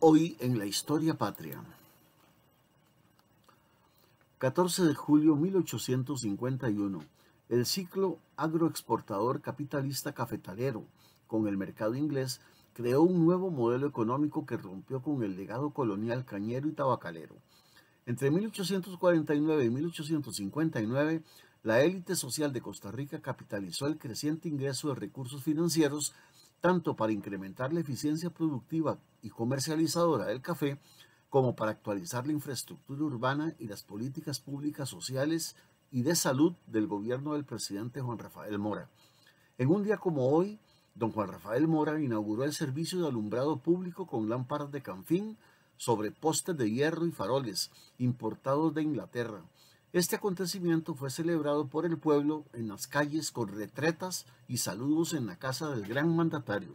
Hoy en la historia patria. 14 de julio 1851. El ciclo agroexportador capitalista cafetalero con el mercado inglés creó un nuevo modelo económico que rompió con el legado colonial cañero y tabacalero. Entre 1849 y 1859, la élite social de Costa Rica capitalizó el creciente ingreso de recursos financieros tanto para incrementar la eficiencia productiva y comercializadora del café, como para actualizar la infraestructura urbana y las políticas públicas sociales y de salud del gobierno del presidente Juan Rafael Mora. En un día como hoy, don Juan Rafael Mora inauguró el servicio de alumbrado público con lámparas de canfín sobre postes de hierro y faroles importados de Inglaterra este acontecimiento fue celebrado por el pueblo en las calles con retretas y saludos en la casa del gran mandatario.